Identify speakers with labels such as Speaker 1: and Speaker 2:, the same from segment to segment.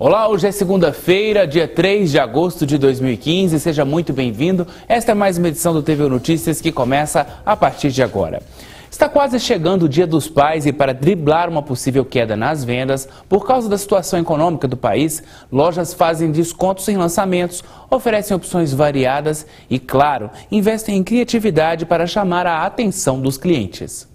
Speaker 1: Olá, hoje é segunda-feira, dia 3 de agosto de 2015. Seja muito bem-vindo. Esta é mais uma edição do TV Notícias que começa a partir de agora. Está quase chegando o Dia dos Pais e para driblar uma possível queda nas vendas, por causa da situação econômica do país, lojas fazem descontos em lançamentos, oferecem opções variadas e, claro, investem em criatividade para chamar a atenção dos clientes.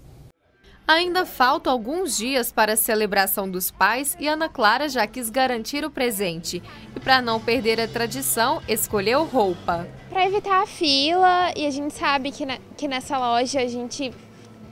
Speaker 2: Ainda faltam alguns dias para a celebração dos pais e Ana Clara já quis garantir o presente. E para não perder a tradição, escolheu roupa. Para evitar a fila, e a gente sabe que, na, que nessa loja a gente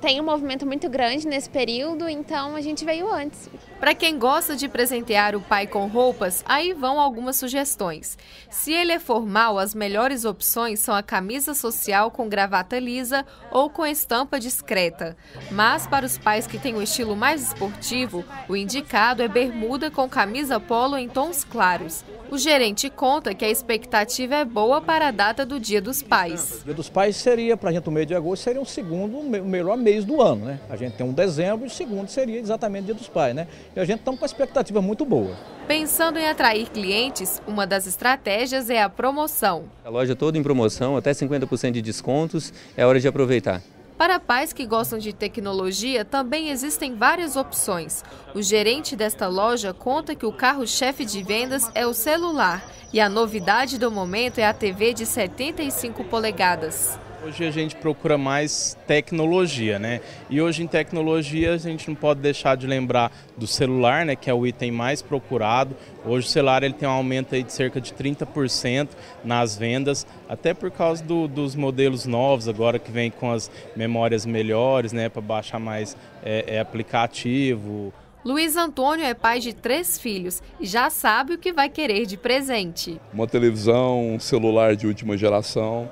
Speaker 2: tem um movimento muito grande nesse período, então a gente veio antes. Para quem gosta de presentear o pai com roupas, aí vão algumas sugestões. Se ele é formal, as melhores opções são a camisa social com gravata lisa ou com estampa discreta. Mas para os pais que têm um estilo mais esportivo, o indicado é bermuda com camisa polo em tons claros. O gerente conta que a expectativa é boa para a data do Dia dos Pais.
Speaker 3: O Dia dos Pais seria, para a gente, o mês de agosto, seria o um segundo, o melhor mês do ano, né? A gente tem um dezembro e o segundo seria exatamente o Dia dos Pais, né? e a gente está com expectativa muito boa.
Speaker 2: Pensando em atrair clientes, uma das estratégias é a promoção.
Speaker 3: A
Speaker 1: loja toda em promoção, até 50% de descontos, é hora de aproveitar.
Speaker 2: Para pais que gostam de tecnologia, também existem várias opções. O gerente desta loja conta que o carro-chefe de vendas é o celular e a novidade do momento é a TV de 75 polegadas.
Speaker 1: Hoje a gente procura mais tecnologia, né? E hoje em tecnologia a gente não pode deixar de lembrar do celular, né? Que é o item mais procurado. Hoje o celular ele tem um aumento aí de cerca de 30% nas vendas, até por causa do, dos modelos novos agora que vem com as memórias melhores, né? Para baixar mais é, é aplicativo.
Speaker 2: Luiz Antônio é pai de três filhos e já sabe o que vai querer de presente.
Speaker 1: Uma televisão, um celular de última geração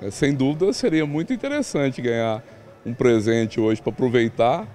Speaker 1: é, sem dúvida seria muito interessante ganhar um presente hoje para aproveitar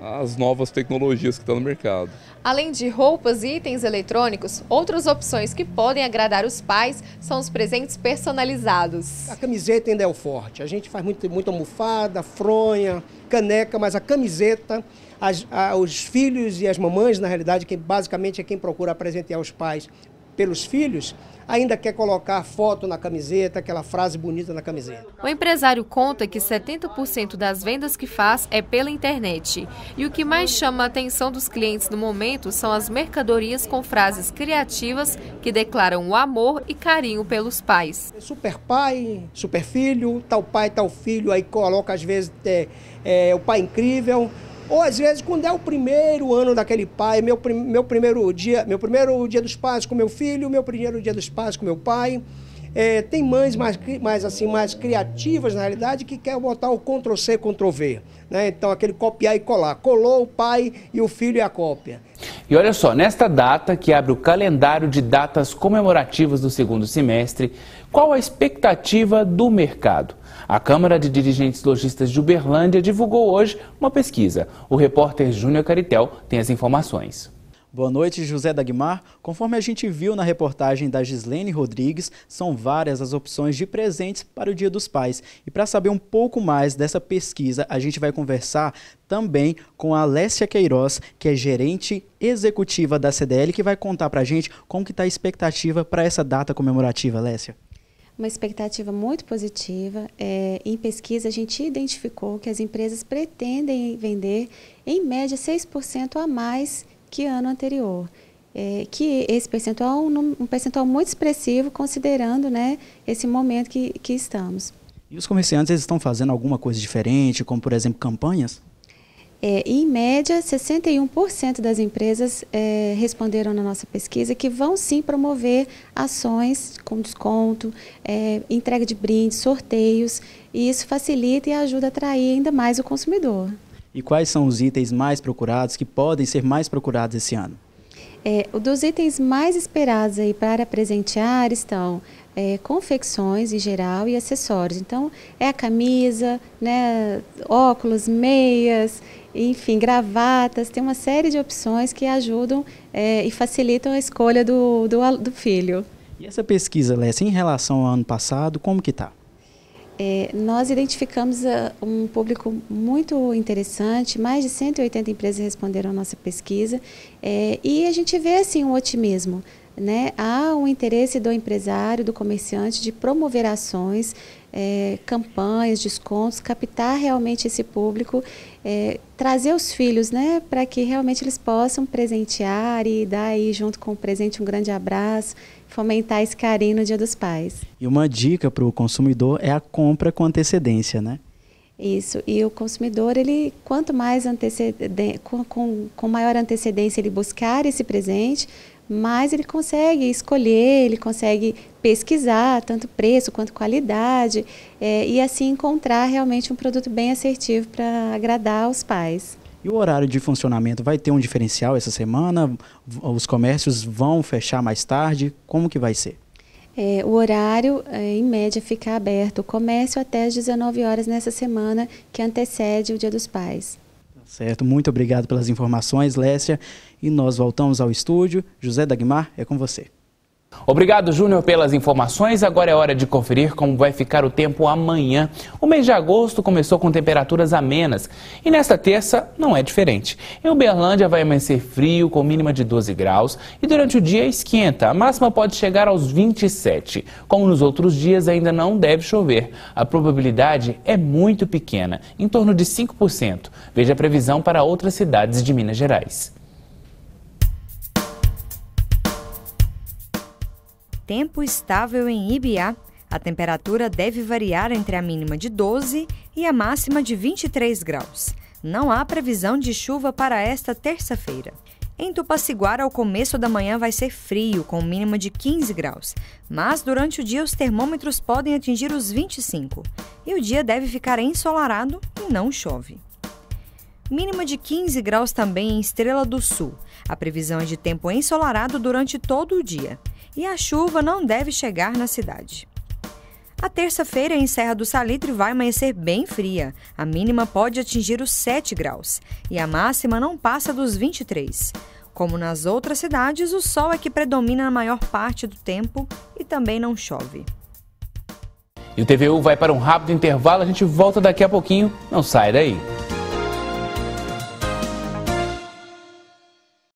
Speaker 1: as novas tecnologias que estão tá no mercado.
Speaker 2: Além de roupas e itens eletrônicos, outras opções que podem agradar os pais são os presentes personalizados. A
Speaker 3: camiseta ainda é o forte. A gente faz muito, muito almofada, fronha, caneca, mas a camiseta, as, a, os filhos e as mamães, na realidade, que basicamente é quem procura presentear os pais pelos filhos, ainda quer colocar foto na camiseta, aquela frase bonita na camiseta.
Speaker 2: O empresário conta que 70% das vendas que faz é pela internet. E o que mais chama a atenção dos clientes no momento são as mercadorias com frases criativas que declaram o amor e carinho pelos pais. Super
Speaker 3: pai, super filho, tal pai, tal filho, aí coloca às vezes é, é, o pai incrível, ou às vezes, quando é o primeiro ano daquele pai, meu, meu primeiro dia, meu primeiro dia dos pais com meu filho, meu primeiro dia dos pais com meu pai. É, tem mães mais, mais, assim, mais criativas, na realidade, que quer botar o Ctrl-C, Ctrl-V. Né? Então, aquele copiar e colar. Colou o pai e o filho é a cópia.
Speaker 1: E olha só, nesta data que abre o calendário de datas comemorativas do segundo semestre, qual a expectativa do mercado? A Câmara de Dirigentes Logistas de Uberlândia divulgou hoje uma pesquisa. O repórter Júnior Caritel tem as informações.
Speaker 3: Boa noite, José Dagmar. Conforme a gente viu na reportagem da Gislene Rodrigues, são várias as opções de presentes para o Dia dos Pais. E para saber um pouco mais dessa pesquisa, a gente vai conversar também com a Alessia Queiroz, que é gerente executiva da CDL, que vai contar para a gente como está a expectativa para essa data comemorativa, Alessia
Speaker 4: uma expectativa muito positiva. É, em pesquisa, a gente identificou que as empresas pretendem vender, em média, 6% a mais que ano anterior. É, que esse percentual é um percentual muito expressivo, considerando né, esse momento que, que estamos. E
Speaker 3: os comerciantes eles estão fazendo alguma coisa diferente, como por exemplo campanhas?
Speaker 4: É, em média, 61% das empresas é, responderam na nossa pesquisa que vão sim promover ações com desconto, é, entrega de brindes, sorteios, e isso facilita e ajuda a atrair ainda mais o consumidor
Speaker 3: e quais são os itens mais procurados, que podem ser mais procurados esse ano?
Speaker 4: É, dos itens mais esperados aí para presentear estão é, confecções em geral e acessórios. Então, é a camisa, né, óculos, meias, enfim, gravatas. Tem uma série de opções que ajudam é, e facilitam a escolha do, do, do filho. E
Speaker 3: essa pesquisa, Lessa, em relação ao ano passado, como que está?
Speaker 4: É, nós identificamos uh, um público muito interessante, mais de 180 empresas responderam à nossa pesquisa, é, e a gente vê assim um otimismo né, há o interesse do empresário, do comerciante, de promover ações, é, campanhas, descontos, captar realmente esse público, é, trazer os filhos, né, para que realmente eles possam presentear e dar aí junto com o presente um grande abraço, fomentar esse carinho no Dia dos Pais.
Speaker 3: E uma dica para o consumidor é a compra com antecedência, né?
Speaker 4: Isso, e o consumidor, ele quanto mais antecedência, com, com, com maior antecedência ele buscar esse presente, mas ele consegue escolher, ele consegue pesquisar tanto preço quanto qualidade é, e assim encontrar realmente um produto bem assertivo para agradar aos pais.
Speaker 3: E o horário de funcionamento vai ter um diferencial essa semana? Os comércios vão fechar mais tarde? Como que vai ser?
Speaker 4: É, o horário, é, em média, fica aberto o comércio até as 19 horas nessa semana que antecede o Dia dos Pais.
Speaker 3: Certo? Muito obrigado pelas informações, Lécia. E nós voltamos ao estúdio. José Dagmar, é com você.
Speaker 1: Obrigado, Júnior, pelas informações. Agora é hora de conferir como vai ficar o tempo amanhã. O mês de agosto começou com temperaturas amenas e nesta terça não é diferente. Em Uberlândia vai amanhecer frio, com mínima de 12 graus, e durante o dia esquenta. A máxima pode chegar aos 27. Como nos outros dias, ainda não deve chover. A probabilidade é muito pequena, em torno de 5%. Veja a previsão para outras cidades de Minas Gerais.
Speaker 5: tempo estável em Ibiá, a temperatura deve variar entre a mínima de 12 e a máxima de 23 graus. Não há previsão de chuva para esta terça-feira. Em Tupaciguara, ao começo da manhã vai ser frio, com mínima de 15 graus, mas durante o dia os termômetros podem atingir os 25 e o dia deve ficar ensolarado e não chove. Mínima de 15 graus também em Estrela do Sul. A previsão é de tempo ensolarado durante todo o dia e a chuva não deve chegar na cidade. A terça-feira em Serra do Salitre vai amanhecer bem fria. A mínima pode atingir os 7 graus e a máxima não passa dos 23. Como nas outras cidades, o sol é que predomina na maior parte do tempo e também não chove.
Speaker 1: E o TVU vai para um rápido intervalo, a gente volta daqui a pouquinho. Não sai daí.